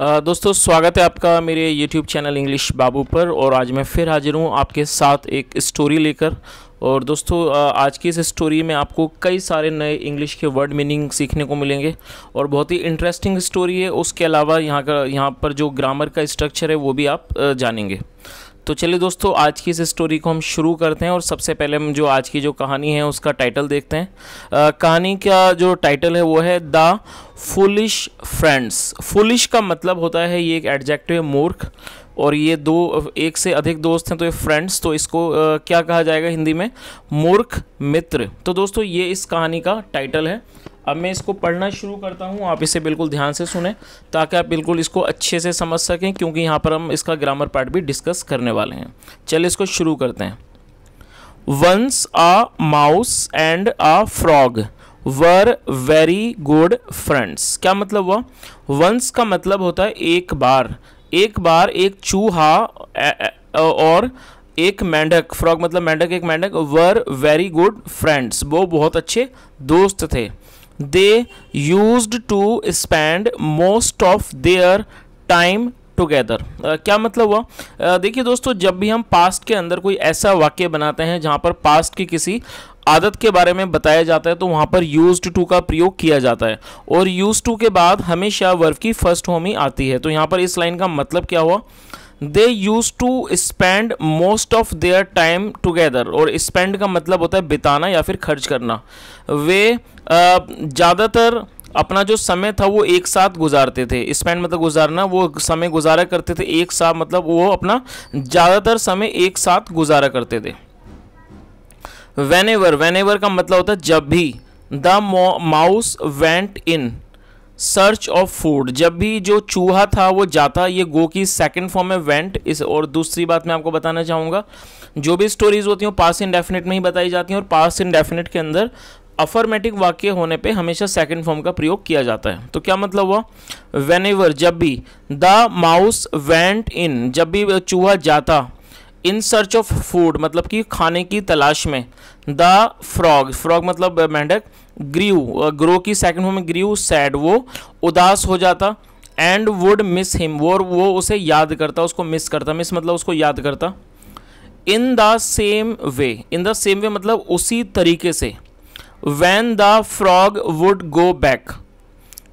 दोस्तों स्वागत है आपका मेरे YouTube चैनल इंग्लिश बाबू पर और आज मैं फिर हाजिर हूँ आपके साथ एक स्टोरी लेकर और दोस्तों आज की इस स्टोरी में आपको कई सारे नए इंग्लिश के वर्ड मीनिंग सीखने को मिलेंगे और बहुत ही इंटरेस्टिंग स्टोरी है उसके अलावा यहाँ का यहाँ पर जो ग्रामर का स्ट्रक्चर है वो भी आप जानेंगे तो चलिए दोस्तों आज की इस स्टोरी को हम शुरू करते हैं और सबसे पहले हम जो आज की जो कहानी है उसका टाइटल देखते हैं आ, कहानी का जो टाइटल है वो है द फुलिश फ्रेंड्स फुलिश का मतलब होता है ये एक एडजेक्टिव मूर्ख और ये दो एक से अधिक दोस्त हैं तो ये फ्रेंड्स तो इसको आ, क्या कहा जाएगा हिंदी में मूर्ख मित्र तो दोस्तों ये इस कहानी का टाइटल है अब मैं इसको पढ़ना शुरू करता हूँ आप इसे बिल्कुल ध्यान से सुने ताकि आप बिल्कुल इसको अच्छे से समझ सकें क्योंकि यहाँ पर हम इसका ग्रामर पार्ट भी डिस्कस करने वाले हैं चलिए इसको शुरू करते हैं once a mouse and a frog were very good friends क्या मतलब हुआ वंस का मतलब होता है एक बार एक बार एक चूहा और एक मेंढक फ्रॉग मतलब मेंढक एक मेंढक वर वेरी गुड फ्रेंड्स वो बहुत अच्छे दोस्त थे they used to spend most of their time together क्या मतलब हुआ uh, देखिए दोस्तों जब भी हम पास्ट के अंदर कोई ऐसा वाक्य बनाते हैं जहाँ पर पास्ट की किसी आदत के बारे में बताया जाता है तो वहाँ पर यूज टू का प्रयोग किया जाता है और यूज टू के बाद हमेशा वर्ब की फर्स्ट होमी आती है तो यहाँ पर इस लाइन का मतलब क्या हुआ uh, they used to spend most of their time together और स्पेंड का मतलब होता है बिताना या फिर खर्च करना वे ज़्यादातर अपना जो समय था वो एक साथ गुजारते थे स्पेंड मतलब गुजारना वो समय गुजारा करते थे एक साथ मतलब वो अपना ज़्यादातर समय एक साथ गुजारा करते थे वेन एवर वेन एवर का मतलब होता है जब भी the mouse went in search of food जब भी जो चूहा था वो जाता ये गो की सेकेंड फॉर्म में वेंट इस और दूसरी बात मैं आपको बताना चाहूँगा जो भी स्टोरीज होती हैं पास पास इंडेफिनेट में ही बताई जाती हैं और पास इंडेफिनेट के अंदर अफर्मेटिक वाक्य होने पे हमेशा सेकेंड फॉर्म का प्रयोग किया जाता है तो क्या मतलब हुआ वेन जब भी द माउस वेंट इन जब भी चूहा जाता इन सर्च ऑफ फूड मतलब कि खाने की तलाश में द फ्रॉग फ्रॉग मतलब मेंढक ग्रीव ग्रो की सेकंड फॉर्म में ग्रीव सैड वो उदास हो जाता एंड वुड मिस हिम वो और वो उसे याद करता उसको मिस करता मिस मतलब उसको याद करता in the same way in the same way मतलब उसी तरीके से when the frog would go back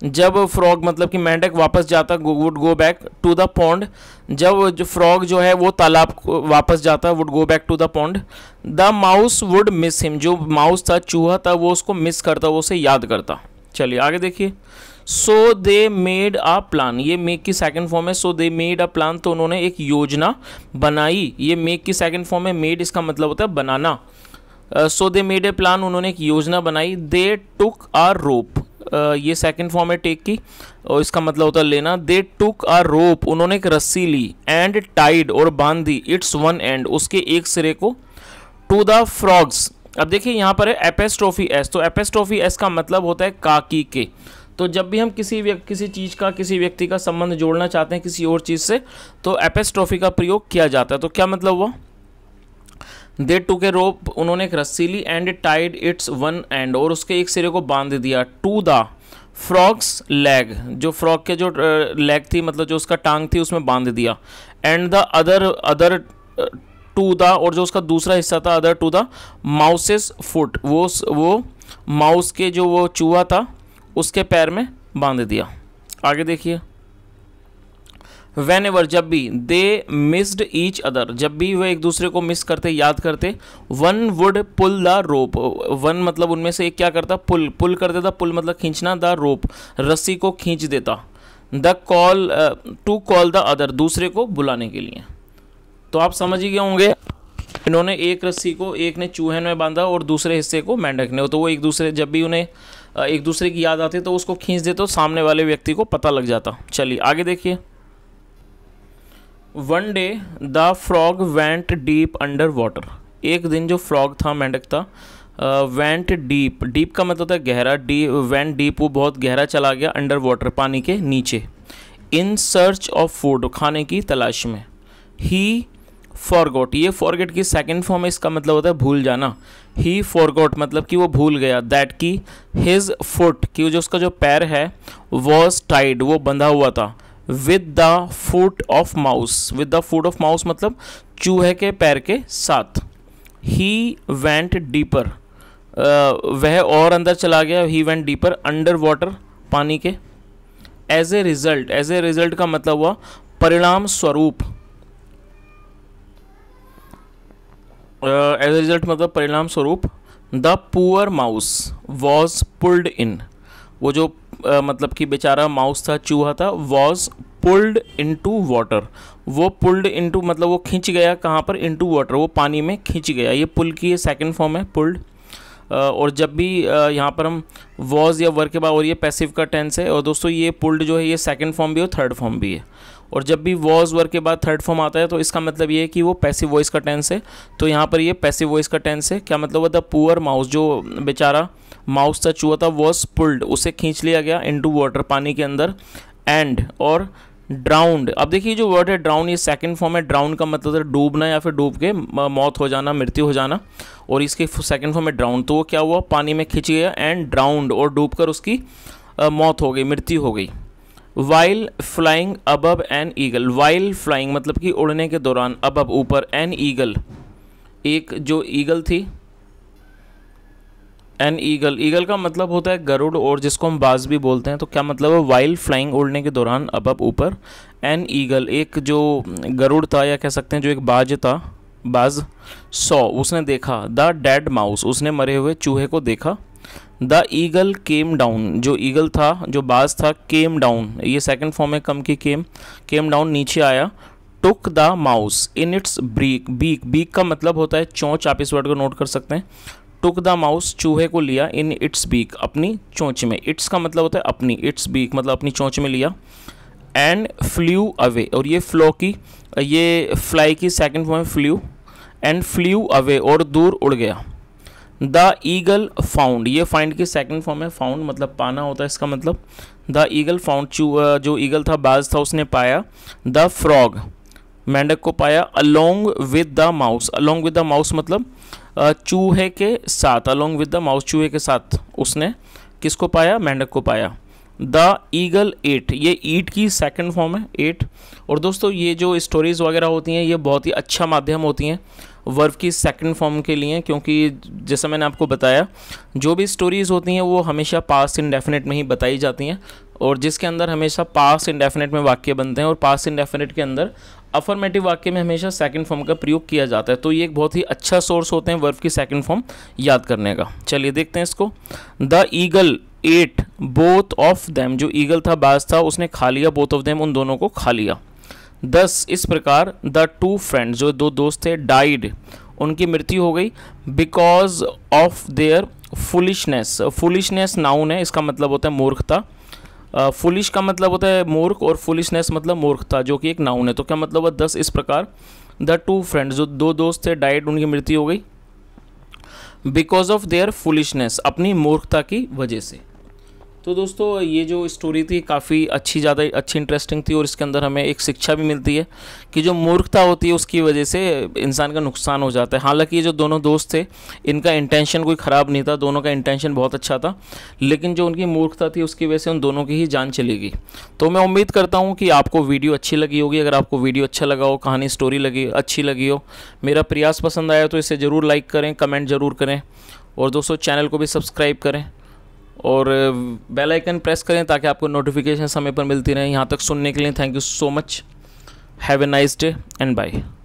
जब फ्रॉग मतलब कि मेंढक वापस जाता would go back to the pond जब जो फ्रॉग जो है वो तालाब वापस जाता would go back to the pond the mouse would miss him जो माउस था चूहा था वो उसको मिस करता वो उसे याद करता चलिए आगे देखिए so they made a plan ये मेक की सेकेंड फॉर्म है so they made a plan तो उन्होंने एक योजना बनाई ये मेक की सेकेंड फॉर्म है मेड इसका मतलब होता है बनाना सो दे मेड ए प्लान उन्होंने एक योजना बनाई दे टुक आ रोप ये सेकंड फॉर्म है टेक की और इसका मतलब होता है लेना दे टुक आ रोप उन्होंने एक रस्सी ली एंड टाइड और बांध दी इट्स वन एंड उसके एक सिरे को टू द फ्रॉग्स अब देखिए यहाँ पर है एपेस्ट्रोफी एस तो एपेस्ट्रोफी एस का मतलब होता है काकी के तो जब भी हम किसी व्यक्ति किसी चीज़ का किसी व्यक्ति का संबंध जोड़ना चाहते हैं किसी और चीज़ से तो एपेस्ट्रोफी का प्रयोग किया जाता है तो क्या मतलब हुआ दे टू के रोप उन्होंने एक रस्सी ली and tied its one end और उसके एक सिरे को बांध दिया टू द फ्रॉक्स लेग जो फ्रॉक के जो लेग थी मतलब जो उसका टांग थी उसमें बांध दिया and the other other to the और जो उसका दूसरा हिस्सा था other to the mouse's foot वो वो माउस के जो वो चूहा था उसके पैर में बांध दिया आगे देखिए वेन एवर जब भी दे मिस्ड ईच अदर जब भी वे एक दूसरे को मिस करते याद करते one would pull the rope one मतलब उनमें से एक क्या करता पुल पुल कर देता पुल मतलब खींचना द रोप रस्सी को खींच देता the call to call the other दूसरे को बुलाने के लिए तो आप समझ ही गए होंगे इन्होंने एक रस्सी को एक ने चूहे में बांधा और दूसरे हिस्से को मेंढक ने तो वो एक दूसरे जब भी उन्हें uh, एक दूसरे की याद आती तो उसको खींच देते तो सामने वाले व्यक्ति को पता लग जाता चलिए आगे देखिए one day the frog went deep under water एक दिन जो फ्रॉग था मेंढक था वेंट डीप डीप का मतलब था गहरा डी वेंट डीप वो बहुत गहरा चला गया अंडर वाटर पानी के नीचे इन सर्च ऑफ फूड खाने की तलाश में ही फॉरगोट ये फॉरगेट की सेकेंड फॉर्म है इसका मतलब होता है भूल जाना ही फॉरगोट मतलब कि वो भूल गया दैट की हिज फुट कि जो उसका जो पैर है वॉज टाइड वो बंधा हुआ था with the foot of mouse with the foot of mouse मतलब चूहे के पैर के साथ ही वेंट डीपर वह और अंदर चला गया he went deeper under water पानी के as a result as a result का मतलब हुआ परिणाम स्वरूप एज ए रिजल्ट मतलब परिणाम स्वरूप the poor mouse was pulled in वो जो आ, मतलब कि बेचारा माउस था चूहा था वॉज पुल्ड टू वाटर वो पुल्ड टू मतलब वो खींच गया कहाँ पर टू वाटर वो पानी में खींच गया ये पुल की सेकेंड फॉर्म है पुल्ड और जब भी यहाँ पर हम वॉज या वर्क के बाद और ये पैसिव का टेंस है और दोस्तों ये पुल्ड जो है ये सेकेंड फॉर्म भी है और थर्ड फॉर्म भी है और जब भी वॉज वर्ग के बाद थर्ड फॉर्म आता है तो इसका मतलब ये है कि वो पैसिव वॉइस का टेंस है तो यहाँ पर ये पैसिव वॉइस का टेंस है क्या मतलब वो द पुअर माउस जो बेचारा माउस था चूहा था वॉज पुल्ड उसे खींच लिया गया इन टू वाटर पानी के अंदर एंड और ड्राउंड अब देखिए जो वर्ड है ड्राउंड ये सेकंड फॉर्म है ड्राउंड का मतलब है डूबना या फिर डूब के मौत हो जाना मृत्यु हो जाना और इसके सेकंड फॉर्म है ड्राउंड तो वो क्या हुआ पानी में खिंच गया एंड ड्राउंड और डूब कर उसकी मौत हो गई मृत्यु हो गई while flying above an eagle while flying मतलब कि उड़ने के दौरान अबब ऊपर एन ईगल एक जो ईगल थी एन ईगल ईगल का मतलब होता है गरुड़ और जिसको हम बाज भी बोलते हैं तो क्या मतलब है वाइल फ्लाइंग उड़ने के दौरान अबब ऊपर एन ईगल एक जो गरुड़ था या कह सकते हैं जो एक बाज था बाज सौ उसने देखा द डेड माउस उसने मरे हुए चूहे को देखा द ईगल केम डाउन जो ईगल था जो बाज था केम डाउन ये सेकेंड फॉर्म है कम की केम केम डाउन नीचे आया took the mouse in its ब्रीक बीक बीक का मतलब होता है चोंच आप इस वर्ड को नोट कर सकते हैं टुक द माउस चूहे को लिया इन इट्स बीक अपनी चोंच में इट्स का मतलब होता है अपनी इट्स बीक मतलब अपनी चोंच में लिया एंड फ्ल्यू अवे और ये फ्लो की ये फ्लाई की सेकेंड फॉर्म है फ्ल्यू एंड फ्ल्यू अवे और दूर उड़ गया द ईगल फाउंड ये फाइंड की सेकंड फॉर्म है फाउंड मतलब पाना होता है इसका मतलब द ईगल फाउंड जो ईगल था बाज था उसने पाया द फ्रॉग मेंढक को पाया along with the mouse along with the mouse मतलब चूहे के साथ अलोंग विद द माउस चूहे के साथ उसने किसको पाया मेंढक को पाया द ईगल एट ये ईट की सेकंड फॉर्म है एट और दोस्तों ये जो स्टोरीज़ वगैरह होती हैं ये बहुत ही अच्छा माध्यम होती हैं वर्फ की सेकंड फॉर्म के लिए क्योंकि जैसा मैंने आपको बताया जो भी स्टोरीज़ होती हैं वो हमेशा पास्ट इंडेफिनेट में ही बताई जाती हैं और जिसके अंदर हमेशा पास इंडेफिनेट में वाक्य बनते हैं और पास्ट इंडेफिनेट के अंदर अफर्मेटिव वाक्य में हमेशा सेकंड फॉर्म का प्रयोग किया जाता है तो ये एक बहुत ही अच्छा सोर्स होते हैं वर्फ की सेकंड फॉर्म याद करने का चलिए देखते हैं इसको the eagle ate both of them जो ईगल था बाज था उसने खा लिया बोथ ऑफ देम उन दोनों को खा लिया दस इस प्रकार द टू फ्रेंड जो दो दोस्त थे डाइड उनकी मृत्यु हो गई because of their foolishness foolishness noun है इसका मतलब होता है मूर्खता फुलिश uh, का मतलब होता है मूर्ख और फुलिशनेस मतलब मूर्खता जो कि एक नाउन है तो क्या मतलब हुआ दस इस प्रकार द टू फ्रेंड्स जो दो दोस्त थे डाइड उनकी मृत्यु हो गई बिकॉज ऑफ देयर फुलिशनेस अपनी मूर्खता की वजह से तो दोस्तों ये जो स्टोरी थी काफ़ी अच्छी ज़्यादा अच्छी इंटरेस्टिंग थी और इसके अंदर हमें एक शिक्षा भी मिलती है कि जो मूर्खता होती है उसकी वजह से इंसान का नुकसान हो जाता है हालांकि ये जो दोनों दोस्त थे इनका इंटेंशन कोई ख़राब नहीं था दोनों का इंटेंशन बहुत अच्छा था लेकिन जो उनकी मूर्खता थी उसकी वजह से उन दोनों की ही जान चली गई तो मैं उम्मीद करता हूँ कि आपको वीडियो अच्छी लगी होगी अगर आपको वीडियो अच्छा लगा हो कहानी स्टोरी लगी अच्छी लगी हो मेरा प्रयास पसंद आया तो इसे ज़रूर लाइक करें कमेंट ज़रूर करें और दोस्तों चैनल को भी सब्सक्राइब करें और बेल आइकन प्रेस करें ताकि आपको नोटिफिकेशन समय पर मिलती रहे यहाँ तक सुनने के लिए thank you so much have a nice day and bye